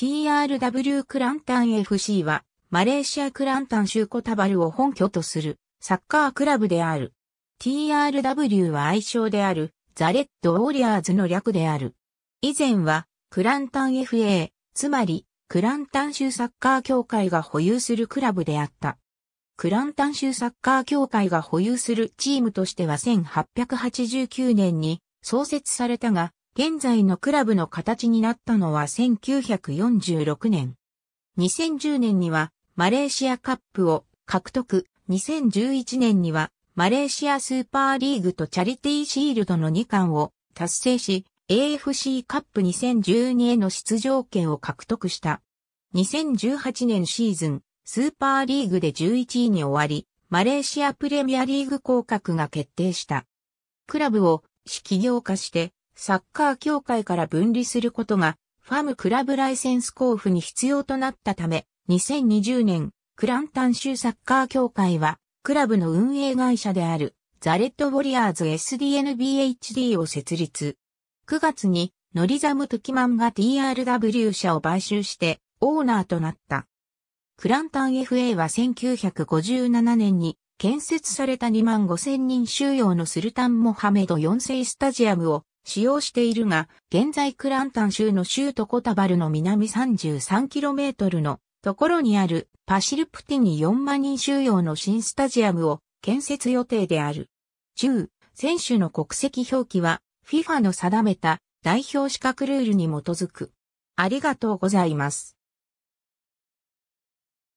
TRW クランタン FC は、マレーシアクランタン州コタバルを本拠とするサッカークラブである。TRW は愛称であるザ・レッド・ウォリアーズの略である。以前は、クランタン FA、つまり、クランタン州サッカー協会が保有するクラブであった。クランタン州サッカー協会が保有するチームとしては1889年に創設されたが、現在のクラブの形になったのは1946年。2010年にはマレーシアカップを獲得。2011年にはマレーシアスーパーリーグとチャリティーシールドの2冠を達成し、AFC カップ2012への出場権を獲得した。2018年シーズン、スーパーリーグで11位に終わり、マレーシアプレミアリーグ降格が決定した。クラブを企業化してサッカー協会から分離することが、ファムクラブライセンス交付に必要となったため、2020年、クランタン州サッカー協会は、クラブの運営会社である、ザレット・ウォリアーズ SDNBHD を設立。9月に、ノリザム・トキマンが TRW 社を買収して、オーナーとなった。クランタン FA は1957年に、建設された2万5千人収容のスルタン・モハメド4世スタジアムを使用しているが、現在クランタン州の州都コタバルの南 33km のところにあるパシルプティに4万人収容の新スタジアムを建設予定である。10、選手の国籍表記は FIFA の定めた代表資格ルールに基づく。ありがとうございます。